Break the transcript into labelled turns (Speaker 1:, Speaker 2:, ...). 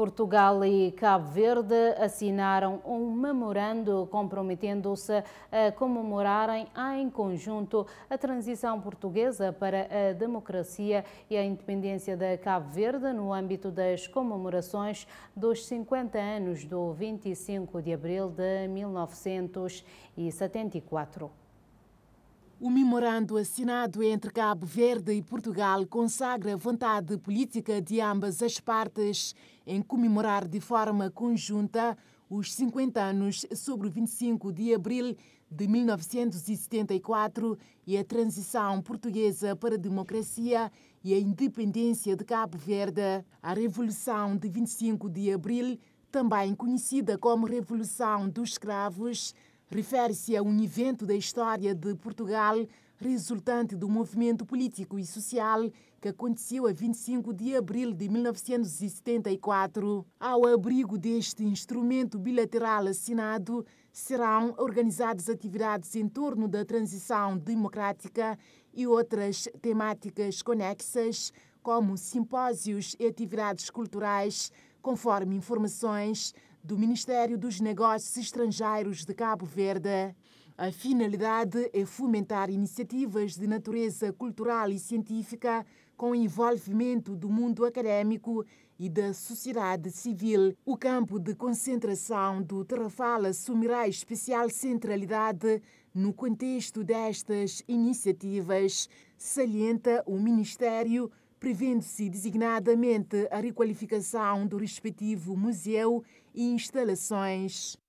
Speaker 1: Portugal e Cabo Verde assinaram um memorando comprometendo-se a comemorarem em conjunto a transição portuguesa para a democracia e a independência de Cabo Verde no âmbito das comemorações dos 50 anos do 25 de abril de 1974.
Speaker 2: O memorando assinado entre Cabo Verde e Portugal consagra a vontade política de ambas as partes em comemorar de forma conjunta os 50 anos sobre o 25 de abril de 1974 e a transição portuguesa para a democracia e a independência de Cabo Verde. A Revolução de 25 de abril, também conhecida como Revolução dos Escravos, refere-se a um evento da história de Portugal resultante do movimento político e social que aconteceu a 25 de abril de 1974. Ao abrigo deste instrumento bilateral assinado, serão organizadas atividades em torno da transição democrática e outras temáticas conexas, como simpósios e atividades culturais, conforme informações do Ministério dos Negócios Estrangeiros de Cabo Verde. A finalidade é fomentar iniciativas de natureza cultural e científica com envolvimento do mundo acadêmico e da sociedade civil. O campo de concentração do Terrafala assumirá especial centralidade no contexto destas iniciativas, salienta o Ministério prevendo-se designadamente a requalificação do respectivo museu e instalações.